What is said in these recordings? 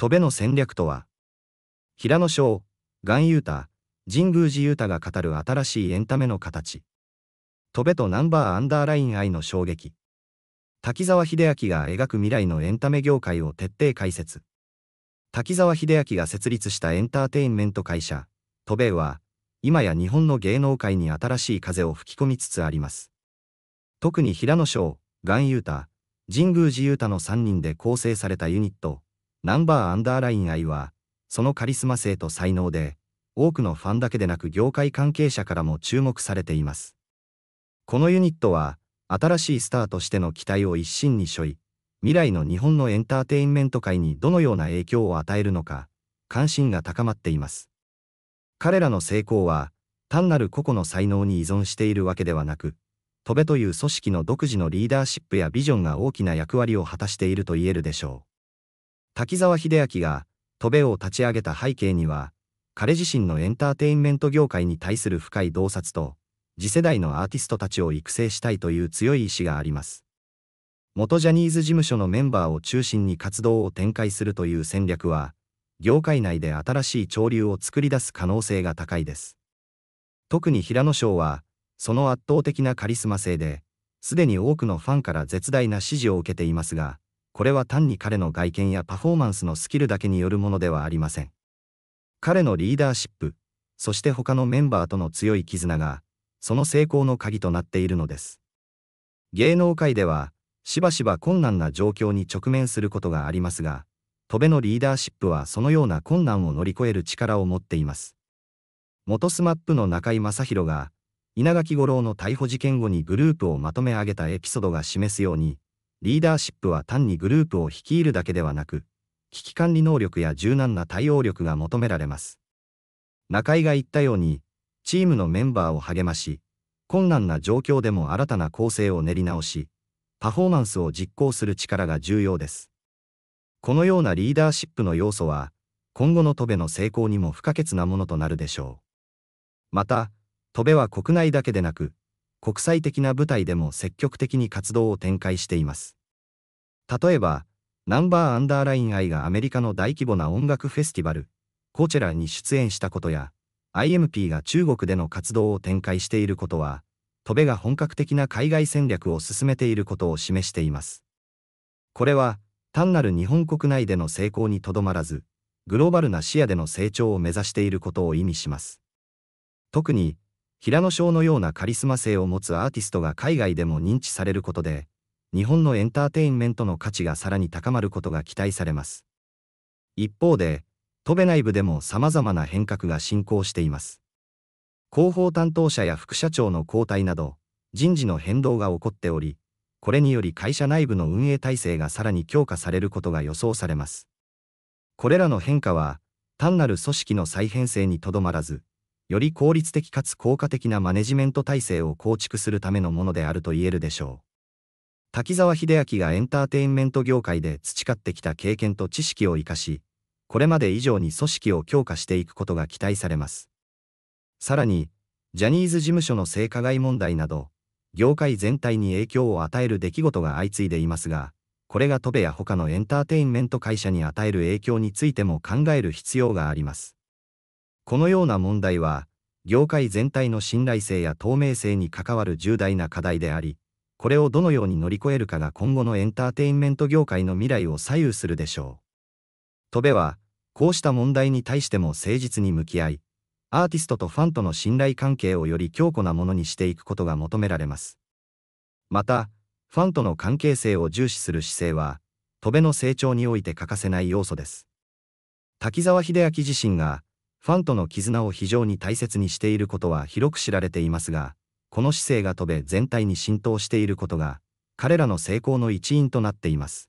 戸辺の戦略とは平野翔、岩優太、神宮寺優太が語る新しいエンタメの形。戸辺とナンバーアンダーライン愛の衝撃。滝沢秀明が描く未来のエンタメ業界を徹底解説。滝沢秀明が設立したエンターテインメント会社、戸辺は、今や日本の芸能界に新しい風を吹き込みつつあります。特に平野翔、岩優太、神宮寺優太の3人で構成されたユニット、ナンバーアンダーライン愛は、そのカリスマ性と才能で、多くのファンだけでなく業界関係者からも注目されています。このユニットは、新しいスターとしての期待を一身に背負い、未来の日本のエンターテインメント界にどのような影響を与えるのか、関心が高まっています。彼らの成功は、単なる個々の才能に依存しているわけではなく、戸部という組織の独自のリーダーシップやビジョンが大きな役割を果たしていると言えるでしょう。滝沢秀明が、戸部を立ち上げた背景には、彼自身のエンターテインメント業界に対する深い洞察と、次世代のアーティストたちを育成したいという強い意志があります。元ジャニーズ事務所のメンバーを中心に活動を展開するという戦略は、業界内で新しい潮流を作り出す可能性が高いです。特に平野翔は、その圧倒的なカリスマ性で、すでに多くのファンから絶大な支持を受けていますが、これは単に彼の外見やパフォーマンスのスキルだけによるものではありません。彼のリーダーシップ、そして他のメンバーとの強い絆が、その成功の鍵となっているのです。芸能界では、しばしば困難な状況に直面することがありますが、戸辺のリーダーシップはそのような困難を乗り越える力を持っています。元 smap の中井正宏が、稲垣吾郎の逮捕事件後にグループをまとめ上げたエピソードが示すように、リーダーシップは単にグループを率いるだけではなく、危機管理能力や柔軟な対応力が求められます。中井が言ったように、チームのメンバーを励まし、困難な状況でも新たな構成を練り直し、パフォーマンスを実行する力が重要です。このようなリーダーシップの要素は、今後のトベの成功にも不可欠なものとなるでしょう。また、トベは国内だけでなく、国際的な舞台でも積極的に活動を展開しています。例えば、ナンバーアンダーライン I がアメリカの大規模な音楽フェスティバル、コーチェラに出演したことや、IMP が中国での活動を展開していることは、戸部が本格的な海外戦略を進めていることを示しています。これは、単なる日本国内での成功にとどまらず、グローバルな視野での成長を目指していることを意味します。特に、平野翔のようなカリスマ性を持つアーティストが海外でも認知されることで、日本のエンターテインメントの価値がさらに高まることが期待されます。一方で、戸部内部でも様々な変革が進行しています。広報担当者や副社長の交代など、人事の変動が起こっており、これにより会社内部の運営体制がさらに強化されることが予想されます。これらの変化は、単なる組織の再編成にとどまらず、より効率的かつ効果的なマネジメント体制を構築するためのものであると言えるでしょう。滝沢秀明がエンターテインメント業界で培ってきた経験と知識を生かし、これまで以上に組織を強化していくことが期待されます。さらに、ジャニーズ事務所の性加害問題など、業界全体に影響を与える出来事が相次いでいますが、これがトベや他のエンターテインメント会社に与える影響についても考える必要があります。このような問題は、業界全体の信頼性や透明性に関わる重大な課題であり、これをどのように乗り越えるかが今後のエンターテインメント業界の未来を左右するでしょう。戸部は、こうした問題に対しても誠実に向き合い、アーティストとファンとの信頼関係をより強固なものにしていくことが求められます。また、ファンとの関係性を重視する姿勢は、戸部の成長において欠かせない要素です。滝沢秀明自身が、ファンとの絆を非常に大切にしていることは広く知られていますが、この姿勢が飛べ全体に浸透していることが、彼らの成功の一因となっています。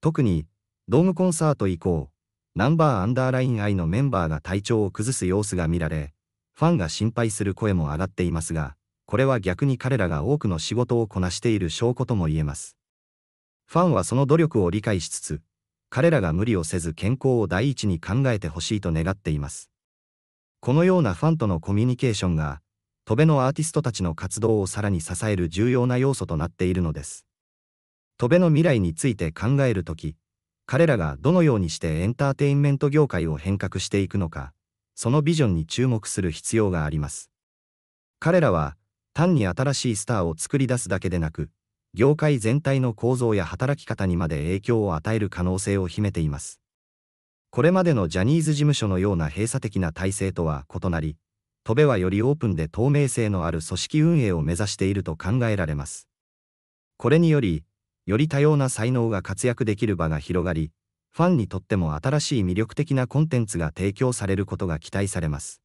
特に、ドームコンサート以降、ナンバーアンダーライン I のメンバーが体調を崩す様子が見られ、ファンが心配する声も上がっていますが、これは逆に彼らが多くの仕事をこなしている証拠とも言えます。ファンはその努力を理解しつつ、彼らが無理をせず健康を第一に考えてほしいと願っています。このようなファンとのコミュニケーションが、戸辺のアーティストたちの活動をさらに支える重要な要素となっているのです。戸辺の未来について考えるとき、彼らがどのようにしてエンターテインメント業界を変革していくのか、そのビジョンに注目する必要があります。彼らは、単に新しいスターを作り出すだけでなく、業界全体の構造や働き方にまで影響を与える可能性を秘めています。これまでのジャニーズ事務所のような閉鎖的な体制とは異なり、戸部はよりオープンで透明性のある組織運営を目指していると考えられます。これにより、より多様な才能が活躍できる場が広がり、ファンにとっても新しい魅力的なコンテンツが提供されることが期待されます。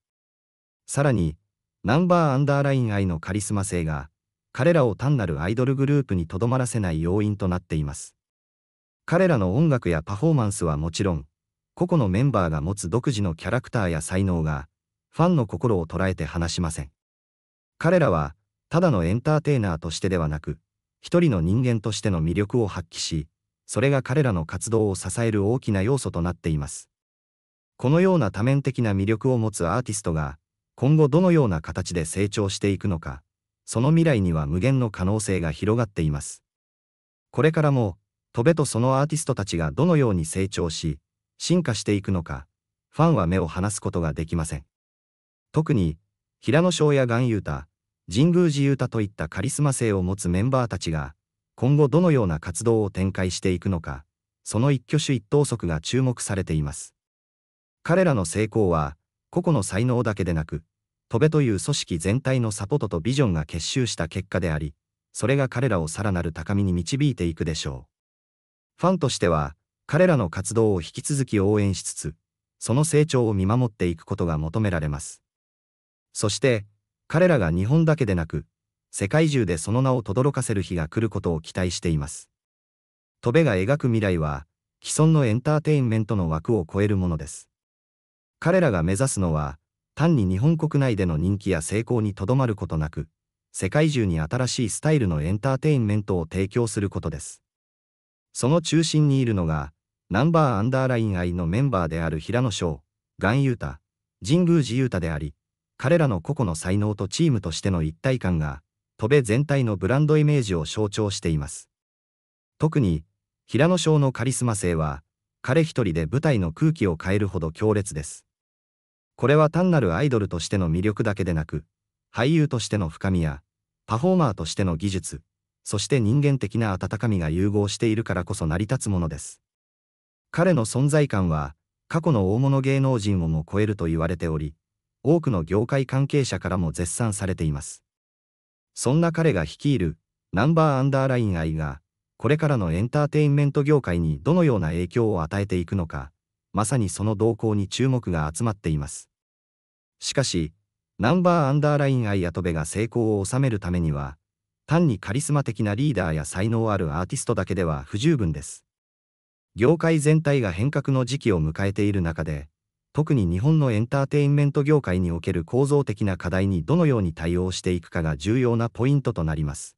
さらに、ナンバーアンダーライン愛のカリスマ性が、彼らを単なるアイドルグループにとどまらせない要因となっています。彼らの音楽やパフォーマンスはもちろん、個々のメンバーが持つ独自のキャラクターや才能が、ファンの心を捉えて話しません。彼らは、ただのエンターテイナーとしてではなく、一人の人間としての魅力を発揮し、それが彼らの活動を支える大きな要素となっています。このような多面的な魅力を持つアーティストが、今後どのような形で成長していくのか、その未来には無限の可能性が広がっています。これからも、戸ベとそのアーティストたちがどのように成長し、進化していくのか、ファンは目を離すことができません。特に、平野翔や岩優太、神宮寺雄太といったカリスマ性を持つメンバーたちが、今後どのような活動を展開していくのか、その一挙手一投足が注目されています。彼らの成功は、個々の才能だけでなく、戸部という組織全体のサポートとビジョンが結集した結果であり、それが彼らをさらなる高みに導いていくでしょう。ファンとしては、彼らの活動を引き続き応援しつつ、その成長を見守っていくことが求められます。そして、彼らが日本だけでなく、世界中でその名を轟かせる日が来ることを期待しています。戸部が描く未来は、既存のエンターテインメントの枠を超えるものです。彼らが目指すのは、単に日本国内での人気や成功にとどまることなく、世界中に新しいスタイルのエンターテインメントを提供することです。その中心にいるのが、ナンバーアンダーライン愛のメンバーである平野翔、岩優太、神宮寺優太であり、彼らの個々の才能とチームとしての一体感が、戸部全体のブランドイメージを象徴しています。特に、平野翔のカリスマ性は、彼一人で舞台の空気を変えるほど強烈です。これは単なるアイドルとしての魅力だけでなく、俳優としての深みや、パフォーマーとしての技術、そして人間的な温かみが融合しているからこそ成り立つものです。彼の存在感は、過去の大物芸能人をも超えると言われており、多くの業界関係者からも絶賛されています。そんな彼が率いるナンバーアンダーライン愛が、これからのエンターテインメント業界にどのような影響を与えていくのか、まさにその動向に注目が集まっています。しかし、ナンバーアンダーラインアイアトが成功を収めるためには、単にカリスマ的なリーダーや才能あるアーティストだけでは不十分です。業界全体が変革の時期を迎えている中で、特に日本のエンターテインメント業界における構造的な課題にどのように対応していくかが重要なポイントとなります。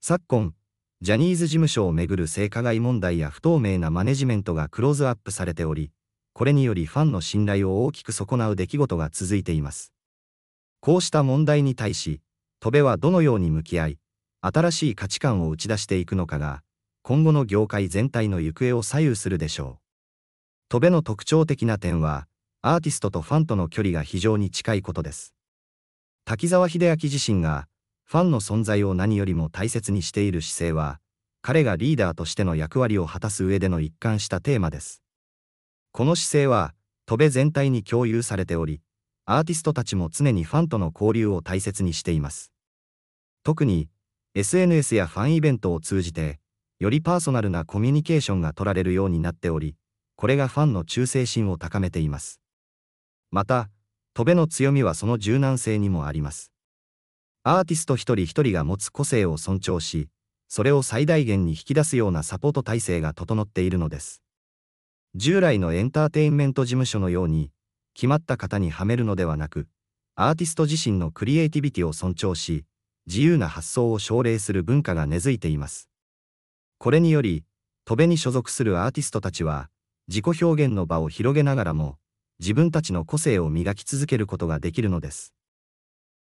昨今、ジャニーズ事務所をめぐる性加害問題や不透明なマネジメントがクローズアップされており、これによりファンの信頼を大きく損なう出来事が続いています。こうした問題に対し、戸部はどのように向き合い、新しい価値観を打ち出していくのかが、今後の業界全体の行方を左右するでしょう。戸ベの特徴的な点は、アーティストとファンとの距離が非常に近いことです。滝沢秀明自身が、ファンの存在を何よりも大切にしている姿勢は、彼がリーダーとしての役割を果たす上での一貫したテーマです。この姿勢は、戸ベ全体に共有されており、アーティストたちも常にファンとの交流を大切にしています。特に、SNS やファンイベントを通じて、よりパーソナルなコミュニケーションが取られるようになっており、これがファンの忠誠心を高めています。また、戸辺の強みはその柔軟性にもあります。アーティスト一人一人が持つ個性を尊重し、それを最大限に引き出すようなサポート体制が整っているのです。従来のエンターテインメント事務所のように、決まった方にはめるのではなく、アーティスト自身のクリエイティビティを尊重し、自由な発想を奨励する文化が根付いています。これにより、戸辺に所属するアーティストたちは、自己表現の場を広げながらも、自分たちの個性を磨き続けることができるのです。